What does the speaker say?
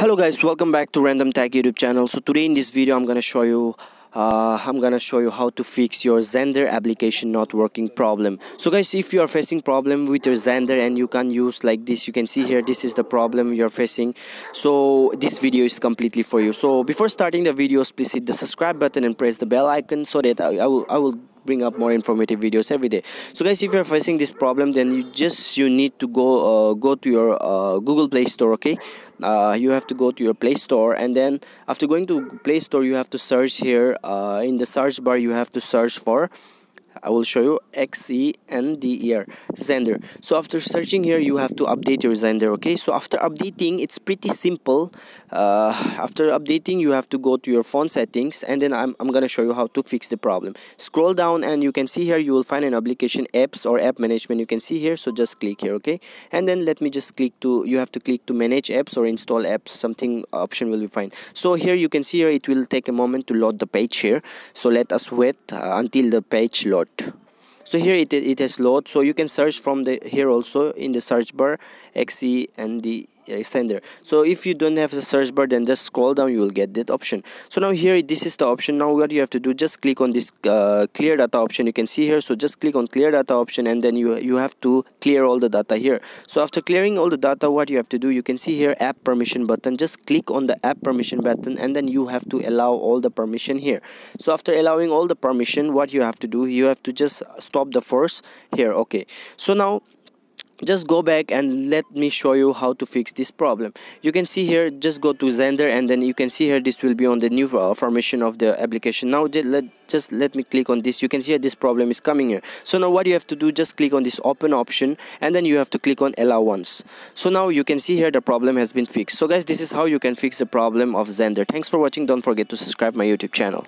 hello guys welcome back to random tag youtube channel so today in this video i'm gonna show you uh, I'm gonna show you how to fix your Xander application not working problem so guys if you are facing problem with your Xander and you can use like this you can see here this is the problem you're facing so this video is completely for you so before starting the videos please hit the subscribe button and press the bell icon so that I, I will, I will bring up more informative videos every day so guys if you're facing this problem then you just you need to go uh, go to your uh, google play store okay uh, you have to go to your play store and then after going to play store you have to search here uh, in the search bar you have to search for I will show you X-E-N-D-E-R Xander so after searching here you have to update your Xander okay so after updating it's pretty simple uh, after updating you have to go to your phone settings and then I'm, I'm gonna show you how to fix the problem scroll down and you can see here you will find an application apps or app management you can see here so just click here okay and then let me just click to you have to click to manage apps or install apps something option will be fine so here you can see here it will take a moment to load the page here so let us wait uh, until the page load so here it, it has load. so you can search from the here also in the search bar xe and the extender so if you don't have the search bar then just scroll down you will get that option so now here this is the option now what you have to do just click on this uh, clear data option you can see here so just click on clear data option and then you you have to clear all the data here so after clearing all the data what you have to do you can see here app permission button just click on the app permission button and then you have to allow all the permission here so after allowing all the permission what you have to do you have to just stop the force here okay so now just go back and let me show you how to fix this problem you can see here just go to Zender and then you can see here this will be on the new uh, formation of the application now let just let me click on this you can see this problem is coming here so now what you have to do just click on this open option and then you have to click on allow once so now you can see here the problem has been fixed so guys this is how you can fix the problem of Zender. thanks for watching don't forget to subscribe my youtube channel